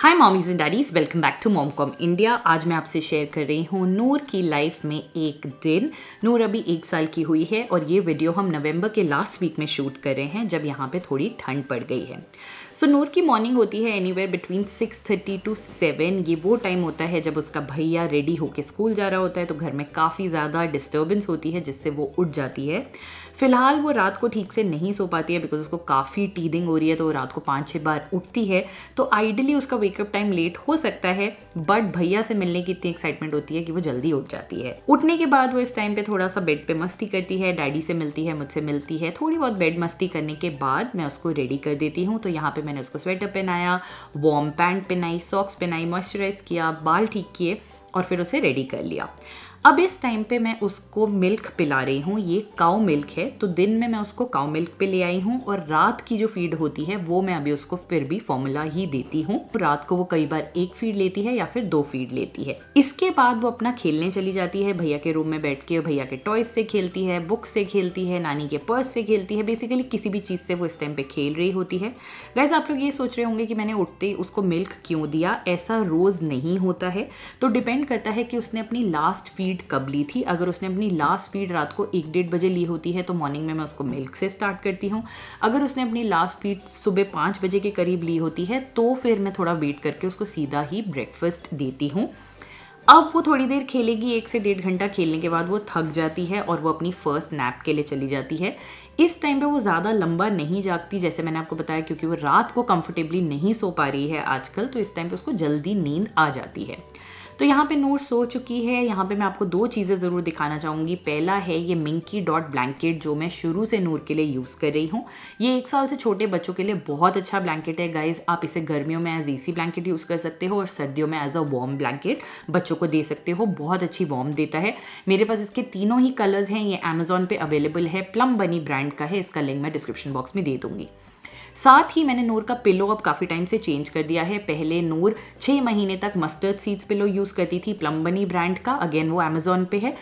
hi mommies and daddies welcome back to mom com India आज मैं आपसे share कर रही हूँ नूर की लाइफ में एक दिन नूर अभी एक साल की हुई है और ये वीडियो हम नवंबर के लास्ट वीक में शूट कर रहे हैं जब यहाँ पे थोड़ी ठंड पड़ गई है सो so, नूर की मॉर्निंग होती है anywhere between six thirty to seven ये वो टाइम होता है जब उसका भैया रेडी होकर स्कूल जा रहा होता है तो घर में काफ़ी ज़्यादा डिस्टर्बेंस होती है जिससे वो उठ जाती है फिलहाल वो रात को ठीक से नहीं सो पाती है बिकॉज उसको काफ़ी टीदिंग हो रही है तो वो रात को पाँच छः बार उठती है तो आइडियली उसका वेकअप टाइम लेट हो सकता है बट भैया से मिलने की इतनी एक्साइटमेंट होती है कि वो जल्दी उठ जाती है उठने के बाद वो इस टाइम पे थोड़ा सा बेड पे मस्ती करती है डैडी से मिलती है मुझसे मिलती है थोड़ी बहुत बेड मस्ती करने के बाद मैं उसको रेडी कर देती हूँ तो यहाँ पर मैंने उसको स्वेटर पहनाया वार्म पैंट पहनाई सॉक्स पहनाई मॉइस्चराइज किया बाल ठीक किए और फिर उसे रेडी कर लिया अब इस टाइम पे मैं उसको मिल्क पिला रही हूँ ये काउ मिल्क है तो दिन में मैं उसको काउ मिल्क पे ले आई हूँ और रात की जो फीड होती है वो मैं अभी उसको फिर भी फॉर्मूला ही देती हूँ तो रात को वो कई बार एक फीड लेती है या फिर दो फीड लेती है इसके बाद वो अपना खेलने चली जाती है भैया के रूम में बैठ के भैया के टॉयज से खेलती है बुक से खेलती है नानी के पर्स से खेलती है बेसिकली किसी भी चीज़ से वो इस टाइम पे खेल रही होती है गैस आप लोग ये सोच रहे होंगे कि मैंने उठते ही उसको मिल्क क्यों दिया ऐसा रोज़ नहीं होता है तो डिपेंड करता है कि उसने अपनी लास्ट फीड फीड कब ली थी अगर उसने अपनी लास्ट फीड रात को एक डेढ़ बजे ली होती है तो मॉर्निंग में मैं उसको मिल्क से स्टार्ट करती हूँ अगर उसने अपनी लास्ट फीड सुबह पाँच बजे के करीब ली होती है तो फिर मैं थोड़ा वेट करके उसको सीधा ही ब्रेकफास्ट देती हूँ अब वो थोड़ी देर खेलेगी एक से डेढ़ घंटा खेलने के बाद वो थक जाती है और वो अपनी फर्स्ट नैप के लिए चली जाती है इस टाइम पे वो ज़्यादा लंबा नहीं जागती जैसे मैंने आपको बताया क्योंकि वो रात को कंफर्टेबली नहीं सो पा रही है आजकल तो इस टाइम पे उसको जल्दी नींद आ जाती है तो यहाँ पे नोट सो चुकी है यहाँ पे मैं आपको दो चीज़ें ज़रूर दिखाना चाहूँगी पहला है ये मिंकी डॉट ब्लैंकेट जो मैं शुरू से नूर के लिए यूज़ कर रही हूँ ये एक साल से छोटे बच्चों के लिए बहुत अच्छा ब्लैंकेट है गाइज आप इसे गर्मियों में as A C blanket use कर सकते हो और सर्दियों में एज अ वॉम ब्लैंकेट बच्चों को दे सकते हो बहुत अच्छी वॉम देता है मेरे पास इसके तीनों ही कलर्स हैं ये अमेजोन पर अवेलेबल है प्लम बनी ब्रांड का है इसका लिंक मैं डिस्क्रिप्शन बॉक्स में दे दूँगी साथ ही मैंने नूर का पिलो अब काफ़ी टाइम से चेंज कर दिया है पहले नूर छः महीने तक मस्टर्ड सीड्स पिलो यूज़ करती थी प्लम्बनी ब्रांड का अगेन वो अमेजोन पे है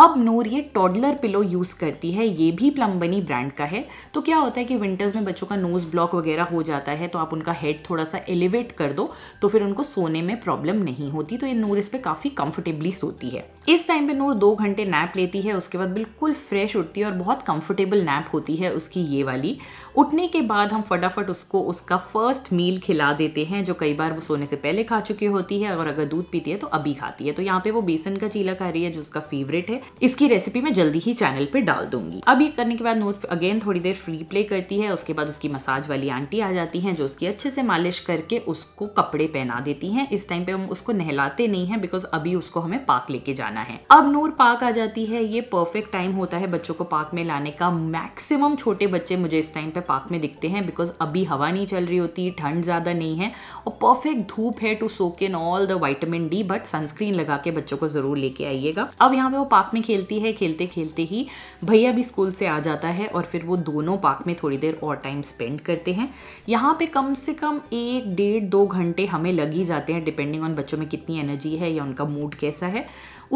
अब नूर ये टॉडलर पिलो यूज़ करती है ये भी प्लम्बनी ब्रांड का है तो क्या होता है कि विंटर्स में बच्चों का नोज़ ब्लॉक वगैरह हो जाता है तो आप उनका हेड थोड़ा सा एलिवेट कर दो तो फिर उनको सोने में प्रॉब्लम नहीं होती तो ये नूर इस पर काफ़ी कंफर्टेबली सोती है इस टाइम पे नूर दो घंटे नैप लेती है उसके बाद बिल्कुल फ्रेश उठती है और बहुत कंफर्टेबल नैप होती है उसकी ये वाली उठने के बाद हम फटाफट उसको उसका फर्स्ट मील खिला देते हैं जो कई बार वो सोने से पहले खा चुकी होती है और अगर दूध पीती है तो अभी खाती है तो यहाँ पे वो बेसन का चीला खा रही है जो उसका फेवरेट है इसकी रेसिपी मैं जल्दी ही चैनल पे डाल दूंगी अब ये करने के बाद नोट अगेन थोड़ी देर फ्री प्ले करती है उसके बाद उसकी मसाज वाली आंटी आ जाती हैं जो उसकी अच्छे से मालिश करके उसको कपड़े पहना देती हैं इस टाइम पे हम उसको नहलाते नहीं है बिकॉज अभी उसको हमें पार्क लेके जाना है अब नूर पार्क आ जाती है ये परफेक्ट टाइम होता है बच्चों को पार्क में लाने का मैक्सिमम छोटे बच्चे मुझे इस टाइम पे पार्क में दिखते हैं बिकॉज अभी हवा नहीं चल रही होती ठंड ज़्यादा नहीं है और परफेक्ट धूप है to soak in all the vitamin D but sunscreen लगा के बच्चों को जरूर लेके आइएगा अब यहाँ पे वो पार्क में खेलती है खेलते खेलते ही भैया भी स्कूल से आ जाता है और फिर वो दोनों पार्क में थोड़ी देर और टाइम स्पेंड करते हैं यहाँ पे कम से कम एक डेढ़ दो घंटे हमें लग ही जाते हैं डिपेंडिंग ऑन बच्चों में कितनी एनर्जी है या उनका मूड कैसा है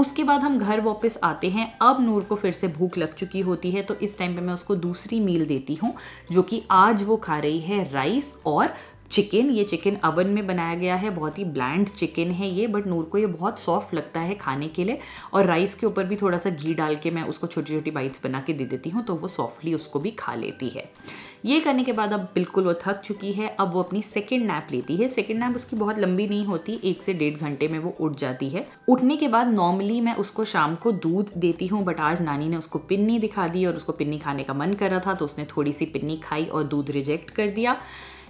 उसके बाद हम घर वापस आते हैं अब नूर को फिर से भूख लग चुकी होती है तो इस टाइम पे मैं उसको दूसरी मील देती हूँ जो कि आज वो खा रही है राइस और चिकन ये चिकन अवन में बनाया गया है बहुत ही ब्लैंड चिकन है ये बट नूर को ये बहुत सॉफ्ट लगता है खाने के लिए और राइस के ऊपर भी थोड़ा सा घी डाल के मैं उसको छोटी छोटी बाइट्स बना के दे देती हूँ तो वो सॉफ्टली उसको भी खा लेती है ये करने के बाद अब बिल्कुल वो थक चुकी है अब वो अपनी सेकेंड नैप लेती है सेकेंड नैप उसकी बहुत लंबी नहीं होती एक से डेढ़ घंटे में वो उठ जाती है उठने के बाद नॉर्मली मैं उसको शाम को दूध देती हूँ बट आज नानी ने उसको पिन्नी दिखा दी और उसको पिन्नी खाने का मन कर रहा था तो उसने थोड़ी सी पिन्नी खाई और दूध रिजेक्ट कर दिया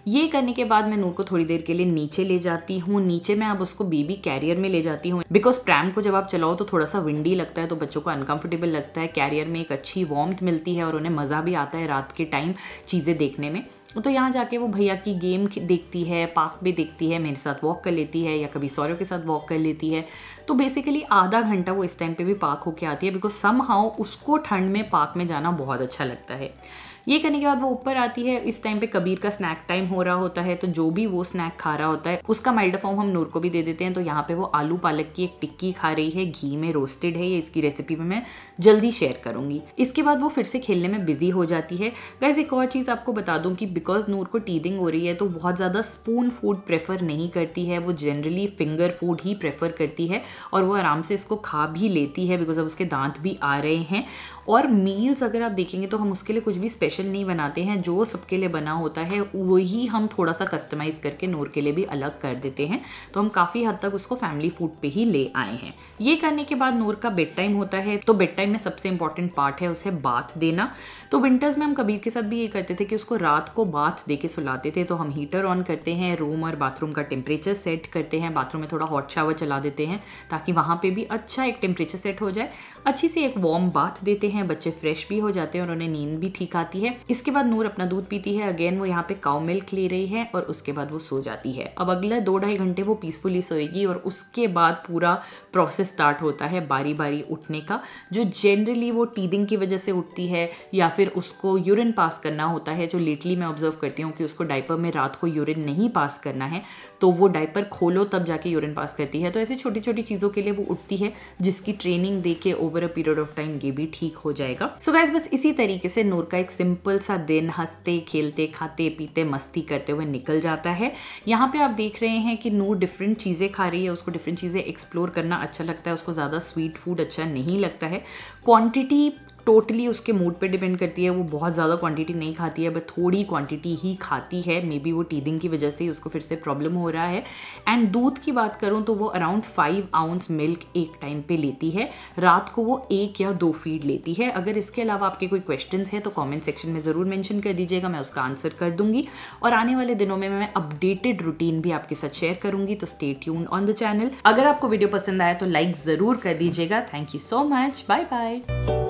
ये करने के बाद मैं नूर को थोड़ी देर के लिए नीचे ले जाती हूँ नीचे मैं अब उसको बेबी कैरियर में ले जाती हूँ बिकॉज प्रैम को जब आप चलाओ तो थोड़ा सा विंडी लगता है तो बच्चों को अनकंफर्टेबल लगता है कैरियर में एक अच्छी वॉम्थ मिलती है और उन्हें मज़ा भी आता है रात के टाइम चीज़ें देखने में तो यहाँ जाके वो भैया की गेम देखती है पार्क भी देखती है मेरे साथ वॉक कर लेती है या कभी सौरव के साथ वॉक कर लेती है तो बेसिकली आधा घंटा वो इस टाइम पे भी पार्क होके आती है बिकॉज सम उसको ठंड में पार्क में जाना बहुत अच्छा लगता है ये करने के बाद वो ऊपर आती है इस टाइम पे कबीर का स्नैक टाइम हो रहा होता है तो जो भी वो स्नैक खा रहा होता है उसका माइल्ड फॉर्म हम नूर को भी दे देते हैं तो यहाँ पे वो आलू पालक की एक टिक्की खा रही है घी में रोस्टेड है ये इसकी रेसिपी में मैं जल्दी शेयर करूंगी इसके बाद वो फिर से खेलने में बिजी हो जाती है गैस एक और चीज़ आपको बता दूँ कि बिकॉज नूर को टीदिंग हो रही है तो बहुत ज़्यादा स्पून फूड प्रेफर नहीं करती है वो जनरली फिंगर फूड ही प्रेफर करती है और वो आराम से इसको खा भी लेती है बिकॉज अब उसके दांत भी आ रहे हैं और मील्स अगर आप देखेंगे तो हम उसके लिए कुछ भी स्पेशल स्पेशल नहीं बनाते हैं जो सबके लिए बना होता है वही हम थोड़ा सा कस्टमाइज़ करके नूर के लिए भी अलग कर देते हैं तो हम काफ़ी हद तक उसको फैमिली फूड पे ही ले आए हैं ये करने के बाद नूर का बेड टाइम होता है तो बेड टाइम में सबसे इंपॉर्टेंट पार्ट है उसे बाथ देना तो विंटर्स में हम कबीर के साथ भी ये करते थे कि उसको रात को बाथ दे के सुलाते थे तो हम हीटर ऑन करते हैं रूम और बाथरूम का टेम्परेचर सेट करते हैं बाथरूम में थोड़ा हॉट शावर चला देते हैं ताकि वहाँ पर भी अच्छा एक टेम्परेचर सेट हो जाए अच्छी सी एक वार्म बाथ देते हैं बच्चे फ्रेश भी हो जाते हैं और उन्हें नींद भी ठीक आती है है इसके बाद नूर अपना दूध पीती है अगेन वो यहाँ पे काउ मिल्क ले रही है और उसके बाद वो सो जाती है अब अगले दो ढाई घंटे वो पीसफुली सोएगी और उसके बाद पूरा प्रोसेस स्टार्ट होता है बारी बारी उठने का जो जनरली वो टीदिंग की वजह से उठती है या फिर उसको यूरिन पास करना होता है जो लेटली मैं ऑब्जर्व करती हूँ कि उसको डायपर में रात को यूरिन नहीं पास करना है तो वो डायपर खोलो तब जाके यूरिन पास करती है तो ऐसी छोटी छोटी चीज़ों के लिए वो उठती है जिसकी ट्रेनिंग दे के over a period of time ये भी ठीक हो जाएगा सो so गाइज बस इसी तरीके से नूर का एक सिंपल सिंपल सा दिन हंसते खेलते खाते पीते मस्ती करते हुए निकल जाता है यहाँ पे आप देख रहे हैं कि नू डिफरेंट चीज़ें खा रही है उसको डिफरेंट चीज़ें एक्सप्लोर करना अच्छा लगता है उसको ज़्यादा स्वीट फूड अच्छा नहीं लगता है क्वान्टिटी टोटली उसके मूड पे डिपेंड करती है वो बहुत ज़्यादा क्वांटिटी नहीं खाती है बट थोड़ी क्वांटिटी ही खाती है मे बी वो टीदिंग की वजह से ही उसको फिर से प्रॉब्लम हो रहा है एंड दूध की बात करूँ तो वो अराउंड फाइव आउंस मिल्क एक टाइम पे लेती है रात को वो एक या दो फीड लेती है अगर इसके अलावा आपके कोई क्वेश्चन हैं तो कॉमेंट सेक्शन में ज़रूर मैंशन कर दीजिएगा मैं उसका आंसर कर दूंगी और आने वाले दिनों में मैं अपडेटेड रूटीन भी आपके साथ शेयर करूंगी तो stay tune on the channel अगर आपको वीडियो पसंद आया तो लाइक ज़रूर कर दीजिएगा thank you so much bye bye